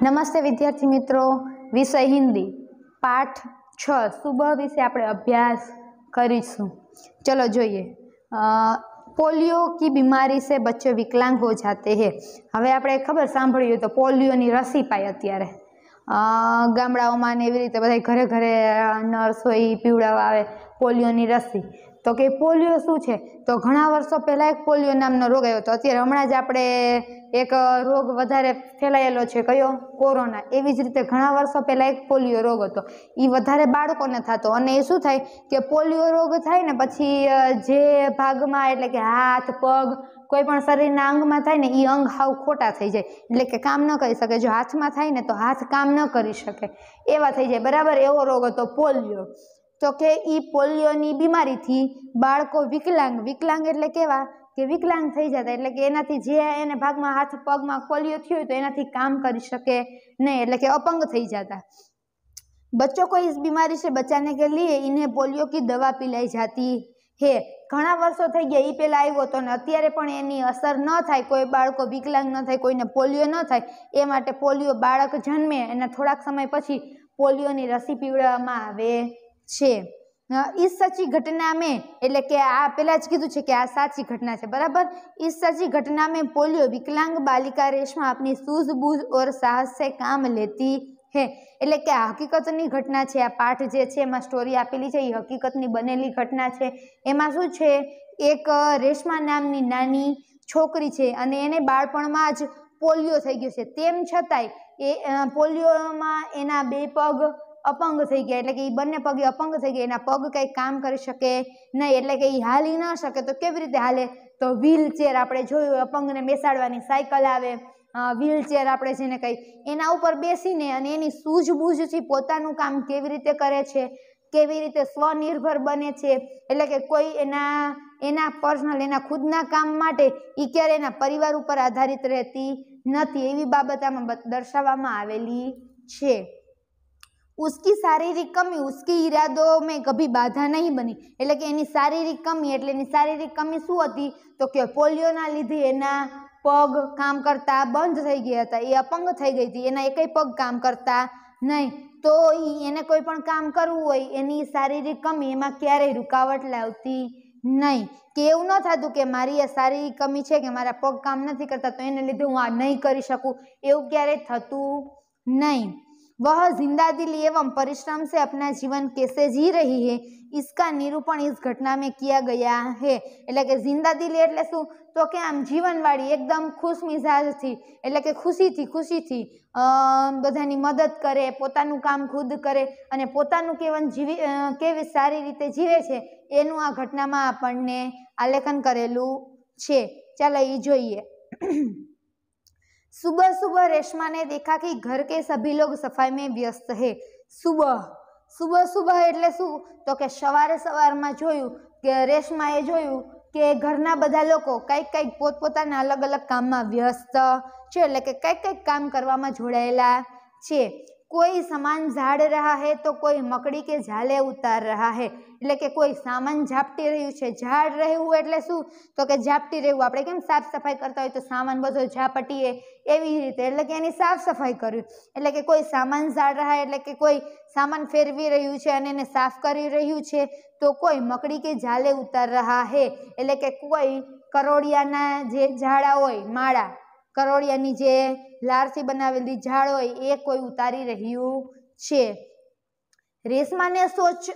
નમસ્તે વિદ્યાર્થી મિત્રો વિષય હિન્દી પાઠ છ સુબહ વિશે આપણે અભ્યાસ કરીશું ચલો જોઈએ પોલિયો કી બીમારી સે બચ્ચે વિકલાંગ હો જાતે હે હવે આપણે ખબર સાંભળ્યું તો પોલિયોની રસી પાય અત્યારે ગામડાઓમાં ને એવી રીતે બધા ઘરે ઘરે નર્સ હોય એ પીવડાવવા આવે પોલિયોની રસી તો કે પોલિયો શું છે તો ઘણા વર્ષો પહેલાં એક પોલિયો નામનો રોગ આવ્યો હતો અત્યારે હમણાં જ આપણે એક રોગ વધારે ફેલાયેલો છે કયો કોરોના એવી જ રીતે ઘણા વર્ષો પહેલાં એક પોલિયો રોગ હતો એ વધારે બાળકોને થતો અને એ શું થાય કે પોલિયો રોગ થાય ને પછી જે ભાગમાં એટલે કે હાથ પગ કોઈ પણ શરીરના અંગમાં થાય ને એ અંગ હાવ ખોટા થઈ જાય એટલે કે કામ ન કરી શકે જો હાથમાં થાય ને તો હાથ કામ ન કરી શકે એવા થઈ જાય બરાબર એવો રોગ હતો પોલિયો તો કે એ પોલિયોની બીમારીથી બાળકો વિકલાંગ વિકલાંગ એટલે કેવા કે વિકલાંગ થઈ જતા એટલે કે એનાથી જે એને ભાગમાં હાથ પગમાં પોલિયો થયો તો એનાથી કામ કરી શકે નહીં એટલે કે અપંગ થઈ જતા બચ્ચો કોઈ બીમારી છે બચ્ચાને કે લઈએ એને પોલિયો કી દવા પીલાઈ જતી હે ઘણા વર્ષો થઈ ગયા એ પહેલાં આવ્યો હતો ને અત્યારે પણ એની અસર ન થાય કોઈ બાળકો વિકલાંગ ન થાય કોઈને પોલિયો ન થાય એ માટે પોલિયો બાળક જન્મે એના થોડાક સમય પછી પોલિયોની રસી પીવડાવવામાં આવે છે ઈ સાચી ઘટના મેં એટલે કે આ પહેલાં જ કીધું છે કે આ સાચી ઘટના છે બરાબર ઈ સાચી ઘટના મેં પોલિયો વિકલાંગ બાલિકા રેશમાં આપની સૂઝબૂઝ ઓર સાહસ સે કામ લેતી હે એટલે કે આ હકીકતની ઘટના છે આ પાઠ જે છે એમાં સ્ટોરી આપેલી છે એ હકીકતની બનેલી ઘટના છે એમાં શું છે એક રેશમા નામની નાની છોકરી છે અને એને બાળપણમાં જ પોલિયો થઈ ગયો છે તેમ છતાંય એ પોલિયોમાં એના બે પગ અપંગ થઈ ગયા એટલે કે એ બંને પગે અપંગ થઈ ગયા એના પગ કંઈ કામ કરી શકે નહીં એટલે કે એ હાલી ન શકે તો કેવી રીતે હાલે તો વ્હીલચેર આપણે જોયું અપંગને બેસાડવાની સાયકલ આવે વ્હીલચેર આપણે જેને કહી એના ઉપર બેસીને અને એની સૂઝબૂઝથી પોતાનું કામ કેવી રીતે કરે છે કેવી રીતે સ્વનિર્ભર બને છે એટલે કે કોઈ એના એના પર્સનલ એના ખુદના કામ માટે એ ક્યારે એના પરિવાર ઉપર આધારિત રહેતી નથી એવી બાબત આમાં દર્શાવવામાં આવેલી છે ઉસકી શારીરિક કમી ઉસકી ઈરાદો મેં કભી બાધા નહીં બની એટલે કે એની શારીરિક કમી એટલે એની શારીરિક કમી શું હતી તો કે પોલિયોના લીધે એના પગ કામ કરતા બંધ થઈ ગયા હતા એ અપંગ થઈ ગઈ હતી એના એકય પગ કામ કરતા નહીં તો એને કોઈ પણ કામ કરવું હોય એની શારીરિક કમી એમાં ક્યારેય રૂકાવટ લાવતી નહીં કે એવું ન થતું કે મારી આ શારીરિક કમી છે કે મારા પગ કામ નથી કરતા તો એને લીધે હું આ નહીં કરી શકું એવું ક્યારેય થતું નહીં वह जिंदा दिल एवं परिश्रम से अपना जीवन कैसे जी रही है इसका નિરૂપણ ઇસ ઘટના મેં કિયા ગયા હે એટલે કે જિંદા દિલી એટલે શું તો કે આમ જીવનવાળી એકદમ ખુશ મિજાજથી એટલે કે ખુશીથી ખુશીથી બધાની મદદ કરે પોતાનું કામ ખુદ કરે અને પોતાનું કેવન જીવી કેવી સારી રીતે જીવે છે એનું આ ઘટનામાં આપણને આલેખન કરેલું છે ચાલો એ જોઈએ सुबह सुबह रेशमा ने देखा कि घर के सभी लोग सफाई में व्यस्त है સુબહ સુબહ સુબહ એટલે શું તો કે સવારે સવારમાં જોયું કે રેશમાએ જોયું કે ઘરના બધા લોકો કંઈક કંઈક પોતપોતાના અલગ અલગ કામમાં વ્યસ્ત છે એટલે કે કંઈક કંઈક કામ કરવામાં જોડાયેલા છે કોઈ સામાન ઝાડ રહ્યા હે તો કોઈ મકડી કે ઝાલે ઉતાર રહ્યા હે એટલે કે કોઈ સામાન ઝાપટી રહ્યું છે ઝાડ રહેવું એટલે શું તો કે ઝાપટી રહેવું આપણે કેમ સાફ સફાઈ કરતા હોય તો સામાન બધો ઝાપટીએ એવી રીતે એટલે કે એની સાફ સફાઈ કરવી એટલે કે કોઈ સામાન ઝાડ રહ્યા એટલે કે કોઈ સામાન ફેરવી રહ્યું છે અને એને સાફ કરી રહ્યું છે તો કોઈ મકડી કે ઝાલે ઉતાર રહ્યા હે એટલે કે કોઈ કરોડિયાના જે ઝાડા હોય માળા કરોળિયાની જે લારસી બનાવેલી ઝાડ હોય એ કોઈ ઉતારી રહ્યું છે રેશમાને સોચ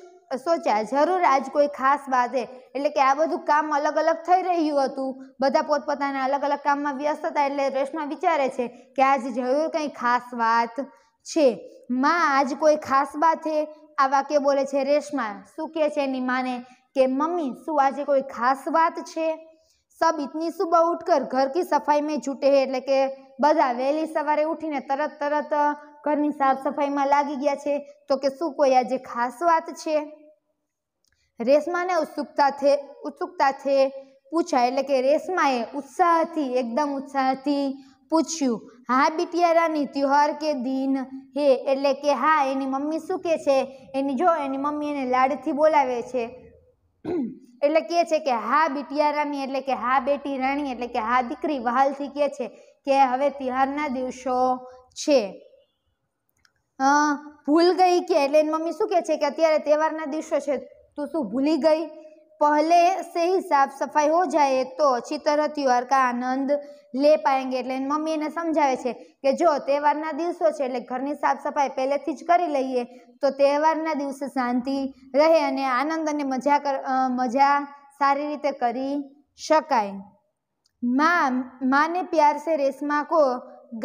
સોચ્યા જરૂર આજ કોઈ ખાસ વાત છે એટલે કે આ બધું કામ અલગ અલગ થઈ રહ્યું હતું બધા પોતપોતાના અલગ અલગ કામમાં વ્યસ્ત હતા એટલે રેશમા વિચારે છે કે આજ જરૂર કંઈ ખાસ વાત છે માં આજ કોઈ ખાસ વાત છે આ વાક્ય બોલે છે રેશમા શું કહે છે એની માને કે મમ્મી શું આજે કોઈ ખાસ વાત છે सब इतनी सुबह उठकर घर की सफाई में छૂટે એટલે કે બધા વહેલી સવારે ઉઠીને તરત તરત ઘરની સાફ સફાઈમાં લાગી ગયા છે તો કે શું કોઈ આજે ખાસ વાત છે રેશમાને ઉત્સુકતા ઉત્સુકતા ઉત્સુકતાથી પૂછા એટલે કે રેશમાએ ઉત્સાહથી એકદમ ઉત્સાહથી પૂછ્યું હા બિટિયારાની ત્યોહાર કે દિન હે એટલે કે હા એની મમ્મી શું કે છે એની જો એની મમ્મી એને લાડથી બોલાવે છે એટલે કે છે કે હા બિટિયા રાણી એટલે કે હા બેટી રાણી એટલે કે હા દીકરી વહાલથી કે છે કે હવે તિહારના દિવસો છે ભૂલ ગઈ કે એટલે મમ્મી શું કહે છે કે અત્યારે તહેવારના દિવસો છે તું શું ભૂલી ગઈ પહેલે સે સાફ સફાઈ હો જાય તો अच्छी तरह त्यौहार આનંદ લે પાએંગે એટલે મમ્મી એને સમજાવે છે કે જો તહેવારના દિવસો છે એટલે ઘરની સાફ સફાઈ પહેલેથી જ કરી લઈએ તો તહેવારના દિવસે શાંતિ રહે અને આનંદ અને મજા કર મજા સારી રીતે કરી શકાય માં માને પ્યાર સે રેશમા કો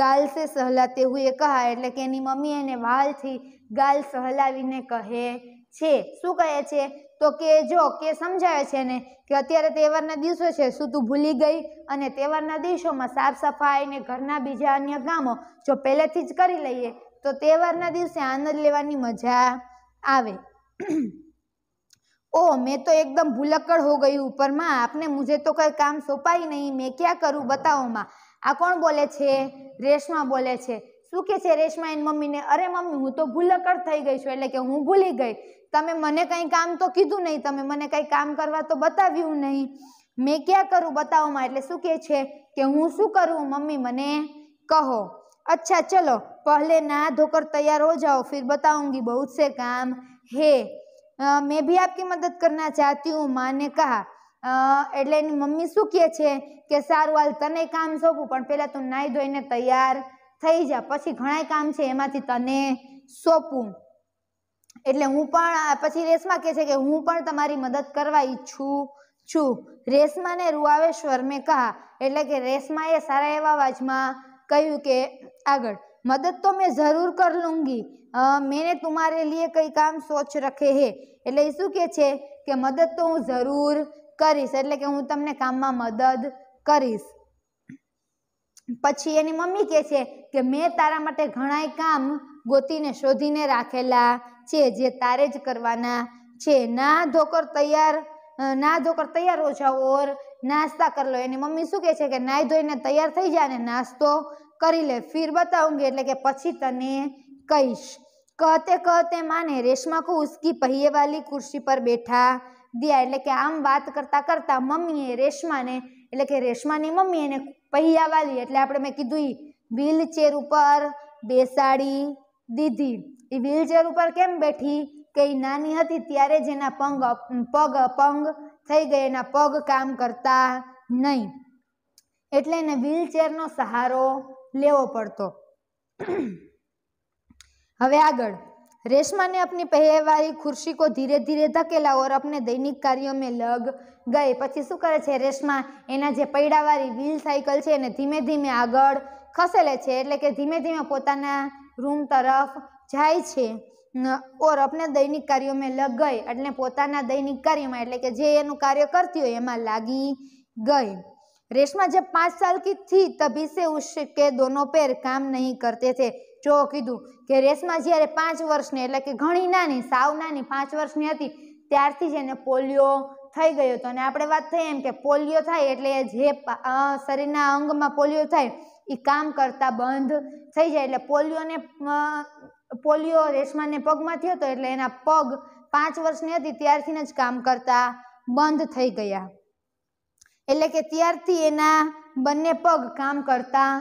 ગાલ સે સહલાતે હુએ કહા એટલે કે એની મમ્મી એને વાલથી ગાલ સહલાવીને કહે છે શું કહે છે તો કે જો કે સમજાવે છે ને કે અત્યારે તહેવારના દિવસો છે શું તું ભૂલી ગઈ અને તહેવારના દિવસોમાં સાફ સફાઈ ને ઘરના બીજા અન્ય કામો જો પહેલેથી જ કરી લઈએ તો તહેવારના દિવસે આનંદ લેવાની મજા આવે ઓ મેં તો એકદમ ભૂલક્કડ હો ગયું ઉપરમાં આપને મુજે તો કઈ કામ સોંપાય નહીં મેં ક્યાં કરું બતાવોમાં આ કોણ બોલે છે રેશમા બોલે છે શું કે છે રેશમા એની મમ્મીને અરે મમ્મી હું તો ભૂલક્કડ થઈ ગઈ છું એટલે કે હું ભૂલી ગઈ તમે મને કંઈ કામ તો કીધું નહીં તમે મને કંઈ કામ કરવા તો બતાવ્યું નહીં મેં ક્યાં કરું બતાવોમાં એટલે શું કહે છે કે હું શું કરું મમ્મી મને કહો અચ્છા ચલો પહેલે ના धोकर तैयार हो जाओ फिर बताऊंगी बहुत से काम है आ, मैं भी आपकी मदद करना चाहती हूँ माँ ने એટલે એની મમ્મી શું કહે છે કે સારું હાલ તને કામ સોંપું પણ પહેલાં તું નાહી ધોઈને તૈયાર થઈ જા પછી ઘણા કામ છે એમાંથી તને સોંપું એટલે હું પણ પછી રેશમા કહે છે કે હું પણ તમારી મદદ કરવા ઈચ્છું છું રેશમાને રૂઆવેશ્વર મેં કહા એટલે કે રેશમાએ સારા એવા અવાજમાં કહ્યું કે આગળ મદદ તો મેં જરૂર કર લુંગી મેને તુમારે લીએ કંઈ કામ સોચ રખે હે એટલે એ શું કહે છે કે મદદ તો હું જરૂર કરીશ એટલે કે હું તમને કામમાં મદદ કરીશ પછી એની મમ્મી કહે છે કે મેં તારા માટે ઘણાય કામ ગોતીને શોધીને રાખેલા છે જે તારે જ કરવાના છે ના ધોકર તૈયાર ના ધોકર તૈયાર હો જાઓ ઓર નાસ્તા કરી લો એની મમ્મી શું કહે છે કે નાહી ધોઈને તૈયાર થઈ જાય ને નાસ્તો કરી લે ફિર બતાઉંગી એટલે કે પછી તને કહીશ કહતે કહતે માને રેશમા કો ઉસકી पहिए ખુરશી પર બેઠા દિયા એટલે કે આમ વાત કરતા કરતા મમ્મીએ રેશમાને એટલે કે રેશમાની મમ્મી એને पहिया એટલે આપણે મેં કીધું એ વ્હીલચેર ઉપર બેસાડી દીધી એ વ્હીલચેર ઉપર કેમ બેઠી કે નાની હતી ત્યારે જ એના પંગ પગ અપંગ થઈ ગયા એના પગ કામ કરતા નહીં એટલે એને વ્હીલચેરનો સહારો લેવો પડતો હવે આગળ રેશમાને આપની अपनी ખુરશીકો ધીરે ધીરે ધકેલા ઓર આપને દૈનિક और લગ ગઈ પછી શું કરે છે રેશમા એના જે પૈડાવાળી વ્હીલ સાયકલ છે એને ધીમે ધીમે આગળ ખસેલે છે એટલે કે ધીમે ધીમે પોતાના રૂમ તરફ જાય છે ઓર આપને દૈનિક કાર્યોમાં લગ ગઈ એટલે પોતાના દૈનિક કાર્યમાં એટલે કે જે એનું કાર્ય કરતી હોય એમાં લાગી ગઈ रेशमा जब પાંચ સાલ की थी तभी से કે દોનો पैर કામ નહીં કરતે थे જો કીધું કે રેશમા જ્યારે પાંચ વર્ષની એટલે કે ઘણી નાની સાવ નાની પાંચ વર્ષની હતી ત્યારથી જ એને પોલિયો થઈ ગયો હતો અને આપણે વાત થઈ એમ કે પોલિયો થાય એટલે જે શરીરના અંગમાં પોલિયો થાય એ કામ કરતા બંધ થઈ જાય એટલે પોલિયોને પોલિયો રેશમાને પગમાં થયો હતો એટલે એના પગ પાંચ વર્ષની હતી ત્યારથી જ કામ કરતા બંધ થઈ ગયા એટલે કે ત્યારથી એના બંને પગ કામ કરતા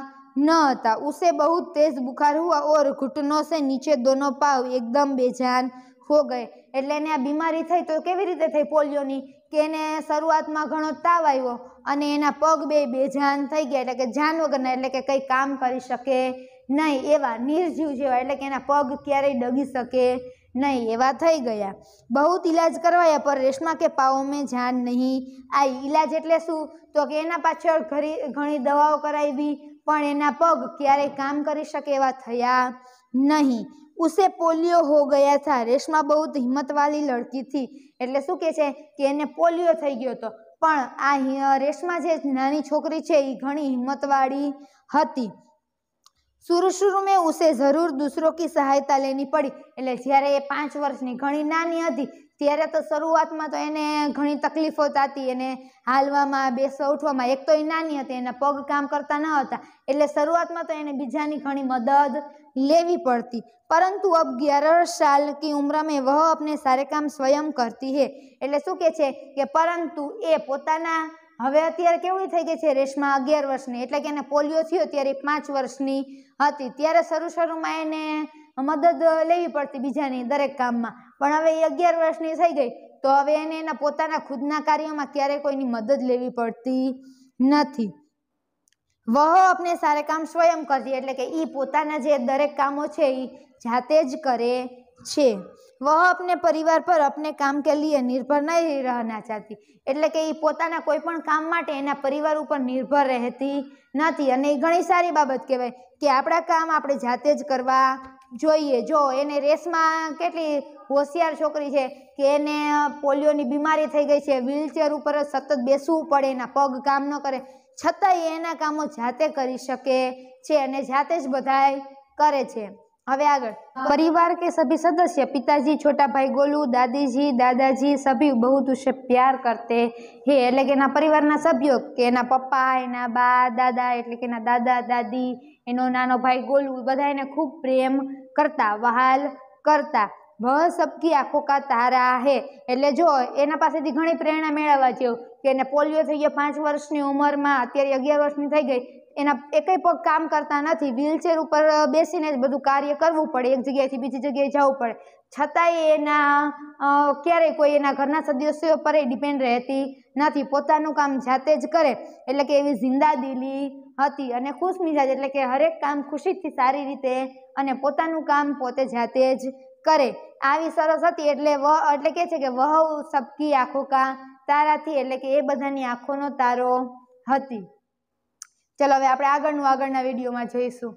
ન હતા ઉસે બહુ તેજ બુખાર હુઆ ઓર ઘૂંટનો સે નીચે દોનો પાવ એકદમ બેજાન હો ગયે એટલે એને આ બીમારી થઈ તો કેવી રીતે થઈ પોલિયોની કે એને શરૂઆતમાં ઘણો તાવ આવ્યો અને એના પગ બે બેજાન થઈ ગયા એટલે કે જાન વગરના એટલે કે કંઈ કામ કરી શકે નહીં એવા નિર્જીવ જેવા એટલે કે એના પગ ક્યારેય ડગી શકે નહીં એવા થઈ ગયા બહુ ઈલાજ કરવાયા પણ રેશમા કે પાઓ મેં જાન નહીં આ ઈલાજ એટલે શું તો કે એના પાછળ ઘણી ઘણી દવાઓ કરાવી પણ એના પગ ક્યારેય કામ કરી શકે એવા થયા નહીં ઉસે પોલિયો હો ગયા થા રેશમા બહુ હિંમતવાળી લડકી હતી એટલે શું કહે છે કે એને પોલિયો થઈ ગયો હતો પણ આ રેશમા જે નાની છોકરી છે એ ઘણી હિંમતવાળી હતી શુरू शुरू મેં ઉસે જરૂર દૂસરો કી સહાયતા લેની પડી એટલે જ્યારે એ પાંચ વર્ષની ઘણી નાની હતી ત્યારે તો શરૂઆતમાં તો એને ઘણી તકલીફો થતી એને હાલવામાં બેસવા ઉઠવામાં એક તો એ નાની હતી એના પગ કામ કરતા ન હતા એટલે શરૂઆતમાં તો એને બીજાની ઘણી મદદ લેવી પડતી પરંતુ અબ ગ્યારહ સાલ કી ઉમ્રમાં વહ અપને સારે કામ સ્વયં કરતી હે એટલે શું કે છે કે પરંતુ એ પોતાના હવે અત્યારે કેવડી થઈ ગઈ છે રેશમા અગિયાર વર્ષની એટલે કે એને પોલિયો થયો ત્યારે પાંચ વર્ષની હતી ત્યારે શરૂ શરૂમાં એને મદદ લેવી પડતી બીજાની દરેક કામમાં પણ હવે એ અગિયાર વર્ષની થઈ ગઈ તો હવે એને એના પોતાના ખુદના કાર્યમાં ક્યારેય કોઈની મદદ લેવી પડતી નથી વહો આપણે સારે કામ સ્વયં કરીએ એટલે કે એ પોતાના જે દરેક કામો છે એ જાતે જ કરે છે વહ अपने પરિવાર પર અપને કામ કે લીએ નિર્ભર નહીં રહેના ચાહતી એટલે કે એ પોતાના કોઈ પણ કામ માટે એના પરિવાર ઉપર નિર્ભર રહેતી નથી અને એ ઘણી સારી બાબત કહેવાય કે આપણા કામ આપણે જાતે જ કરવા જોઈએ જો એને રેસમાં કેટલી હોશિયાર છોકરી છે કે એને પોલિયોની બીમારી થઈ ગઈ છે વ્હીલચેર ઉપર જ સતત બેસવું પડે એના પગ કામ ન કરે છતાંય એના કામો જાતે કરી શકે છે અને જાતે જ બધાય કરે છે હવે આગળ પરિવાર કે સભી સદસ્ય પિતાજી છોટા ભાઈ ગોલુ દાદીજી દાદાજી સભી બહુ તુષે પ્યાર કરતે હે એટલે કે એના પરિવારના સભ્યો કે એના પપ્પા એના બા દાદા એટલે કે એના દાદા દાદી એનો નાનો ભાઈ ગોલુ બધા એને ખૂબ પ્રેમ કરતા વહાલ કરતા વહ સબકી આંખો કા તારા હે એટલે જો એના પાસેથી ઘણી પ્રેરણા મેળવવા જેવું કે એને પોલિયો થઈ ગયો પાંચ વર્ષની ઉંમરમાં અત્યારે અગિયાર વર્ષની થઈ ગઈ એના એકેય પગ કામ કરતા નથી વ્હીલચેર ઉપર બેસીને જ બધું કાર્ય કરવું પડે એક જગ્યાએથી બીજી જગ્યાએ જવું પડે છતાંય એના ક્યારેય કોઈ એના ઘરના સદસ્યો પર ડિપેન્ડ રહેતી નથી પોતાનું કામ જાતે જ કરે એટલે કે એવી જિંદાદિલી હતી અને ખુશ મિજાજ એટલે કે હરેક કામ ખુશીથી સારી રીતે અને પોતાનું કામ પોતે જાતે જ કરે આવી સરસ હતી એટલે વહ એટલે કે છે કે વહુ સબકી આખો કા તારાથી એટલે કે એ બધાની આંખોનો તારો હતી ચલો હવે આપણે આગળનું આગળના વિડીયોમાં જઈશું